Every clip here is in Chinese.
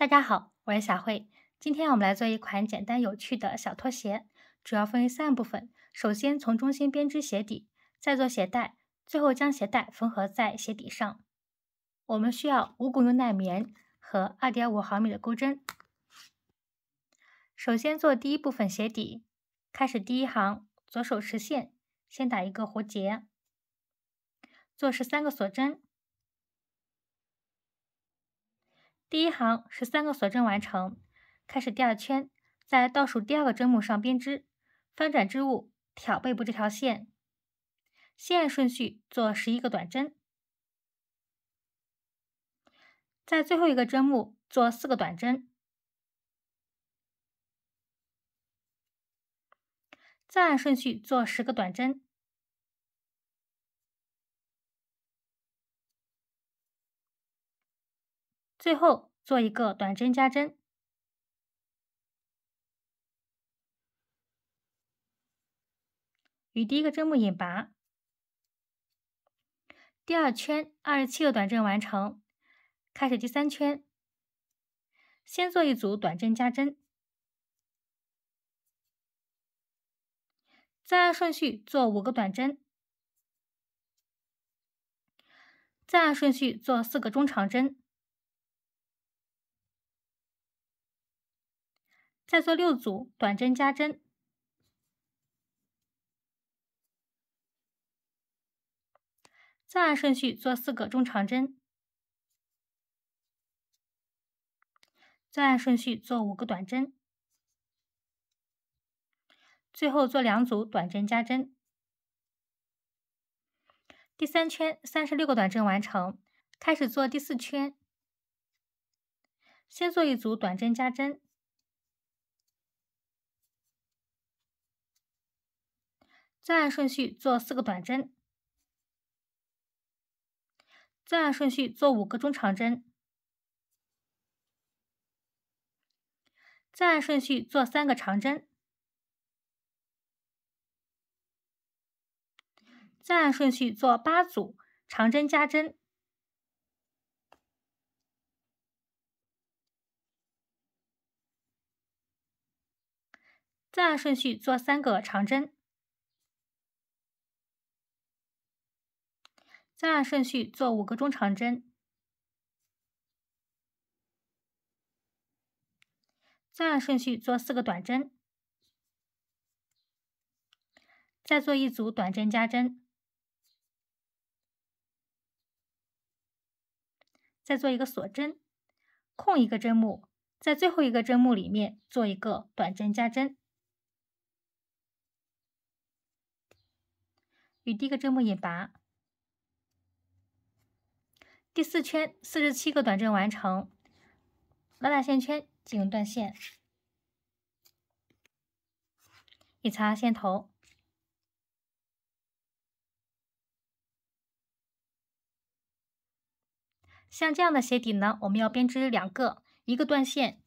大家好，我是小慧。今天我们来做一款简单有趣的小拖鞋，主要分为三部分。首先从中心编织鞋底，再做鞋带，最后将鞋带缝合在鞋底上。我们需要五股牛奶棉和二点五毫米的钩针。首先做第一部分鞋底，开始第一行，左手持线，先打一个活结，做十三个锁针。第一行十三个锁针完成，开始第二圈，在倒数第二个针目上编织，翻转织物，挑背部这条线，先按顺序做十一个短针，在最后一个针目做四个短针，再按顺序做十个短针。最后做一个短针加针，与第一个针目引拔。第二圈二十七个短针完成，开始第三圈。先做一组短针加针，再按顺序做五个短针，再按顺序做四个中长针。再做六组短针加针，再按顺序做四个中长针，再按顺序做五个短针，最后做两组短针加针。第三圈三十六个短针完成，开始做第四圈，先做一组短针加针。再按顺序做四个短针，再按顺序做五个中长针，再按顺序做三个长针，再按顺序做八组长针加针，再按顺序做三个长针。再按顺序做五个中长针，再按顺序做四个短针，再做一组短针加针，再做一个锁针，空一个针目，在最后一个针目里面做一个短针加针，与第一个针目引拔。第四圈四十七个短针完成，拉大线圈进行断线，一擦线头。像这样的鞋底呢，我们要编织两个，一个断线，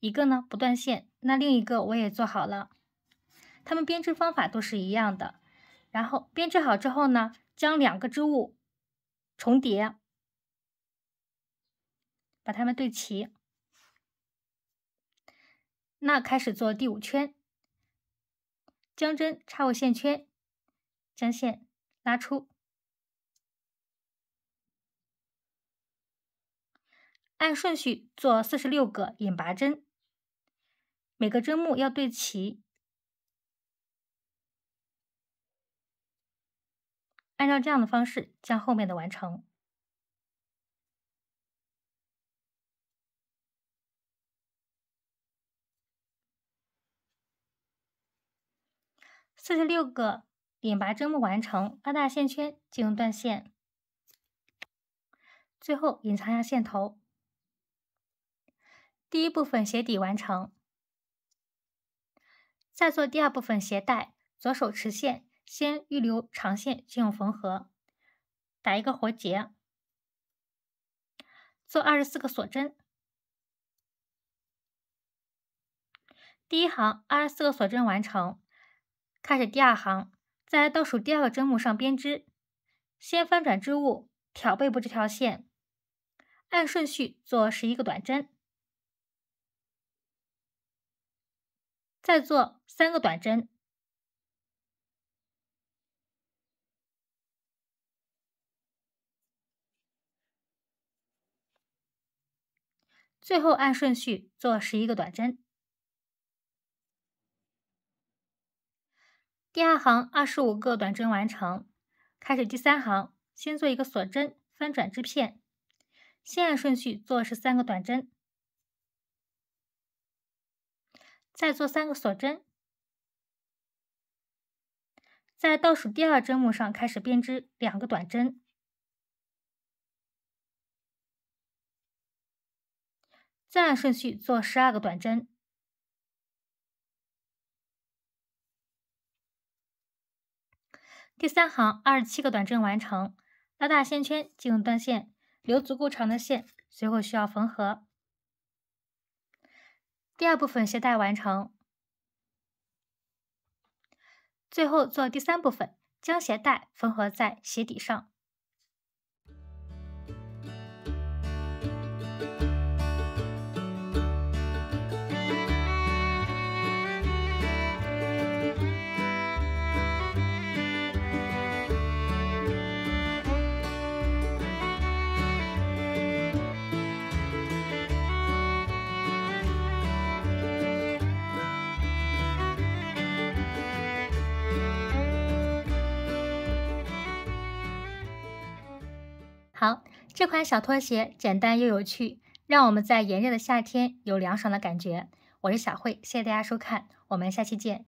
一个呢不断线。那另一个我也做好了，它们编织方法都是一样的。然后编织好之后呢，将两个织物。重叠，把它们对齐。那开始做第五圈，将针插入线圈，将线拉出，按顺序做四十六个引拔针，每个针目要对齐。按照这样的方式，将后面的完成四十六个点拔针目完成，拉大线圈，进行断线，最后隐藏下线头。第一部分鞋底完成，再做第二部分鞋带，左手持线。先预留长线进行缝合，打一个活结，做二十四个锁针。第一行二十四个锁针完成，开始第二行，在倒数第二个针目上编织，先翻转织物，挑背部这条线，按顺序做十一个短针，再做三个短针。最后按顺序做十一个短针，第二行二十五个短针完成，开始第三行，先做一个锁针，翻转织片，先按顺序做十三个短针，再做三个锁针，在倒数第二针目上开始编织两个短针。再按顺序做十二个短针，第三行二十七个短针完成，拉大线圈，进入断线，留足够长的线，随后需要缝合。第二部分鞋带完成，最后做第三部分，将鞋带缝合在鞋底上。好，这款小拖鞋简单又有趣，让我们在炎热的夏天有凉爽的感觉。我是小慧，谢谢大家收看，我们下期见。